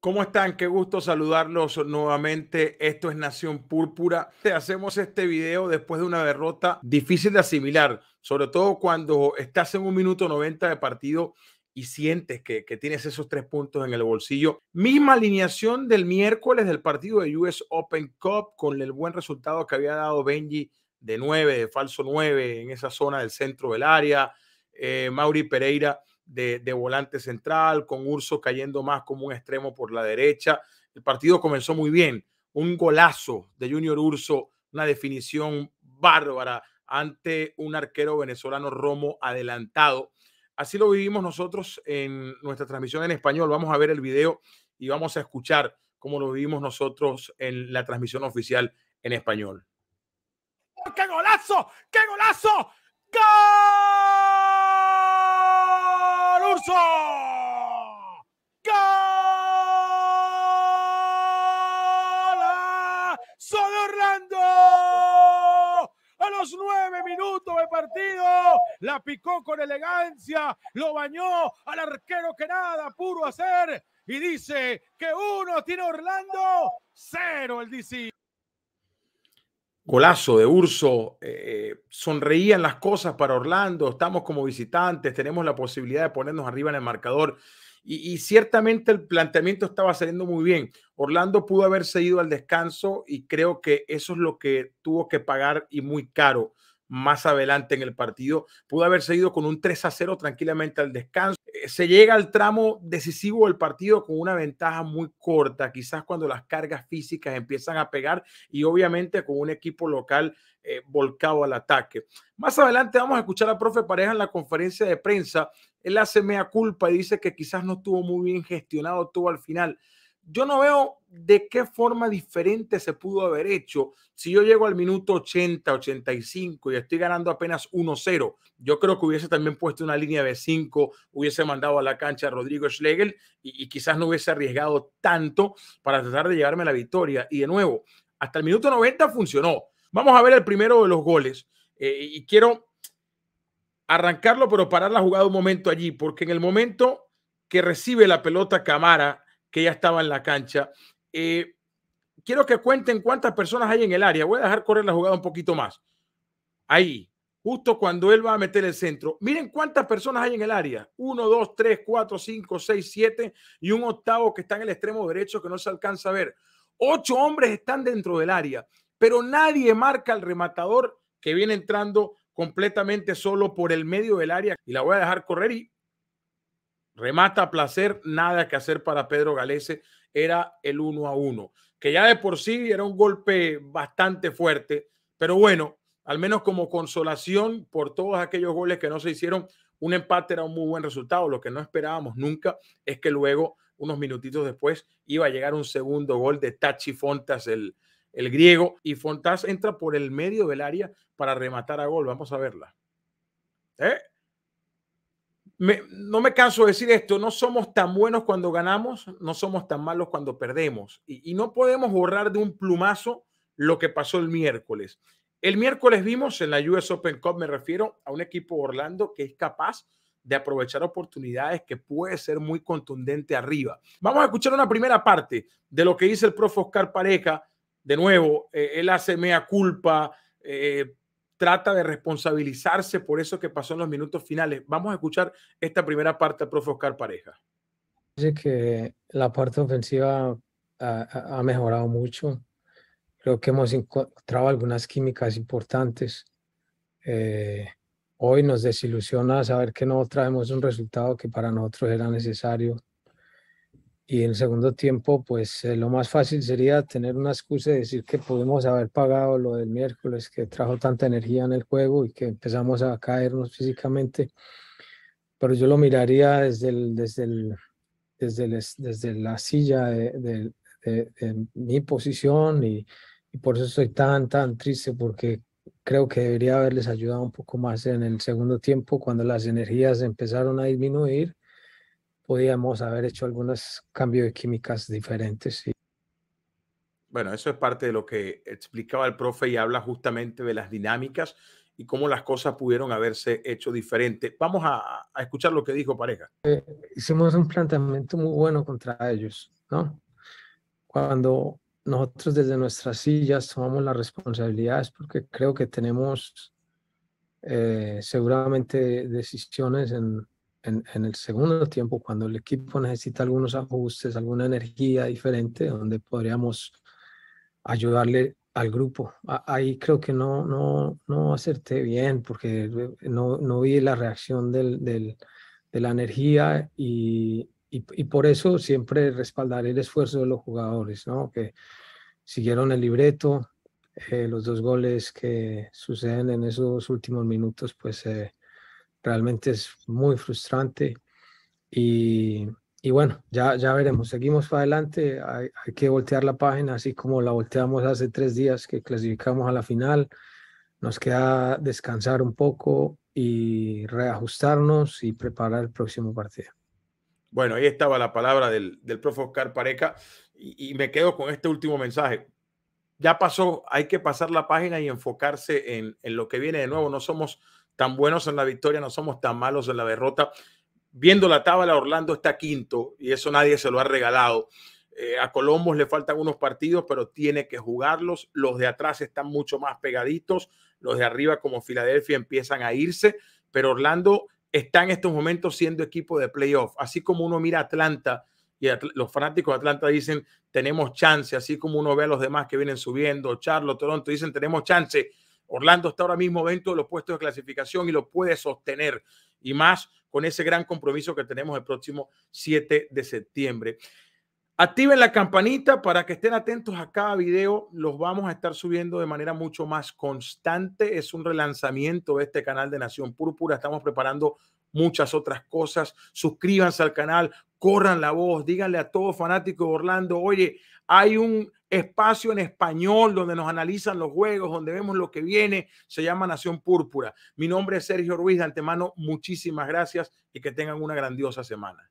¿Cómo están? Qué gusto saludarlos nuevamente. Esto es Nación Púrpura. Te Hacemos este video después de una derrota difícil de asimilar, sobre todo cuando estás en un minuto 90 de partido y sientes que, tienes esos tres puntos en el bolsillo. Misma alineación del miércoles del partido de US Open Cup con el buen resultado que había dado Benji de 9, de falso 9 en esa zona del centro del área. Eh, Mauri Pereira de, volante central, con Urso cayendo más como un extremo por la derecha. El partido comenzó muy bien. Un golazo de Junior Urso, una definición bárbara ante un arquero venezolano Romo adelantado. Así lo vivimos nosotros en nuestra transmisión en español. Vamos a ver el video y vamos a escuchar cómo lo vivimos nosotros en la transmisión oficial en español. ¡Qué golazo! ¡Qué golazo! ¡Gol! partido. La picó con elegancia, lo bañó al arquero que nada pudo hacer. Y dice que uno tiene Orlando, cero el DC. Golazo de Urso. Eh, sonreían las cosas para Orlando. Estamos como visitantes, tenemos la posibilidad de ponernos arriba en el marcador. Y, y, ciertamente el planteamiento estaba saliendo muy bien. Orlando pudo haberse ido al descanso y creo que eso es lo que tuvo que pagar y muy caro más adelante en el partido. Pudo haber seguido con un 3 a 0 tranquilamente al descanso. Eh, se llega al tramo decisivo del partido con una ventaja muy corta, quizás cuando las cargas físicas empiezan a pegar y obviamente con un equipo local eh, volcado al ataque. Más adelante vamos a escuchar a profe Pareja en la conferencia de prensa. Él hace mea culpa y dice que quizás no estuvo muy bien gestionado todo al final yo no veo de qué forma diferente se pudo haber hecho si yo llego al minuto 80, 85 y estoy ganando apenas 1-0. Yo creo que hubiese también puesto una línea de 5, hubiese mandado a la cancha a Rodrigo Schlegel y, quizás no hubiese arriesgado tanto para tratar de llevarme la victoria. Y de nuevo, hasta el minuto 90 funcionó. Vamos a ver el primero de los goles eh, y quiero arrancarlo, pero parar la jugada un momento allí, porque en el momento que recibe la pelota Camara, ya estaba en la cancha. Eh, quiero que cuenten cuántas personas hay en el área. Voy a dejar correr la jugada un poquito más. Ahí, justo cuando él va a meter el centro. Miren cuántas personas hay en el área. Uno, dos, tres, cuatro, cinco, seis, siete y un octavo que está en el extremo derecho que no se alcanza a ver. Ocho hombres están dentro del área, pero nadie marca al rematador que viene entrando completamente solo por el medio del área. Y la voy a dejar correr y remata a placer, nada que hacer para Pedro Galese, era el 1 a 1, que ya de por sí era un golpe bastante fuerte, pero bueno, al menos como consolación por todos aquellos goles que no se hicieron, un empate era un muy buen resultado. Lo que no esperábamos nunca es que luego, unos minutitos después, iba a llegar un segundo gol de Tachi Fontas, el, el griego, y Fontas entra por el medio del área para rematar a gol. Vamos a verla. ¿Eh? no me canso de decir esto, no somos tan buenos cuando ganamos, no somos tan malos cuando perdemos. Y, no podemos borrar de un plumazo lo que pasó el miércoles. El miércoles vimos en la US Open Cup, me refiero a un equipo Orlando que es capaz de aprovechar oportunidades que puede ser muy contundente arriba. Vamos a escuchar una primera parte de lo que dice el profe Oscar Pareja. De nuevo, eh, él hace mea culpa, eh, trata de responsabilizarse por eso que pasó en los minutos finales. Vamos a escuchar esta primera parte profe Oscar Pareja. Que la parte ofensiva ha, mejorado mucho. Creo que hemos encontrado algunas químicas importantes. Eh, hoy nos desilusiona saber que no traemos un resultado que para nosotros era necesario. Y el segundo tiempo, pues eh, lo más fácil sería tener una excusa de decir que podemos haber pagado lo del miércoles, que trajo tanta energía en el juego y que empezamos a caernos físicamente. Pero yo lo miraría desde, el, desde, desde, desde la silla de, mi posición y, y, por eso estoy tan, tan triste porque creo que debería haberles ayudado un poco más en el segundo tiempo cuando las energías empezaron a disminuir podíamos haber hecho algunos cambios de químicas diferentes. Bueno, eso es parte de lo que explicaba el profe y habla justamente de las dinámicas y cómo las cosas pudieron haberse hecho diferente. Vamos a, escuchar lo que dijo Pareja. Eh, hicimos un planteamiento muy bueno contra ellos, ¿no? Cuando nosotros desde nuestras sillas tomamos las responsabilidades porque creo que tenemos eh, seguramente decisiones en, en, el segundo tiempo, cuando el equipo necesita algunos ajustes, alguna energía diferente, donde podríamos ayudarle al grupo. ahí creo que no, no, no acerté bien porque eh, no, no vi la reacción del, del, de la energía y, y, por eso siempre respaldaré el esfuerzo de los jugadores, ¿no? que siguieron el libreto, eh, los dos goles que suceden en esos últimos minutos, pues... Eh, realmente es muy frustrante y, bueno, ya, ya veremos, seguimos para adelante, hay, que voltear la página así como la volteamos hace tres días que clasificamos a la final, nos queda descansar un poco y reajustarnos y preparar el próximo partido. Bueno, ahí estaba la palabra del, del profe Oscar Pareca y, y me quedo con este último mensaje ya pasó, hay que pasar la página y enfocarse en, en, lo que viene de nuevo. No somos tan buenos en la victoria, no somos tan malos en la derrota. Viendo la tabla, Orlando está quinto y eso nadie se lo ha regalado. Eh, a Colombo le faltan unos partidos, pero tiene que jugarlos. Los de atrás están mucho más pegaditos. Los de arriba, como Filadelfia, empiezan a irse. Pero Orlando está en estos momentos siendo equipo de playoff. Así como uno mira a Atlanta y los fanáticos de Atlanta dicen, tenemos chance. Así como uno ve a los demás que vienen subiendo, Charlo, Toronto, dicen, tenemos chance Orlando está ahora mismo dentro de los puestos de clasificación y lo puede sostener y más con ese gran compromiso que tenemos el próximo 7 de septiembre. Activen la campanita para que estén atentos a cada video. Los vamos a estar subiendo de manera mucho más constante. Es un relanzamiento de este canal de Nación Púrpura. Estamos preparando muchas otras cosas. Suscríbanse al canal, corran la voz, díganle a todo fanático de Orlando, oye, hay un espacio en español donde nos analizan los juegos, donde vemos lo que viene, se llama Nación Púrpura. Mi nombre es Sergio Ruiz, de antemano, muchísimas gracias y que tengan una grandiosa semana.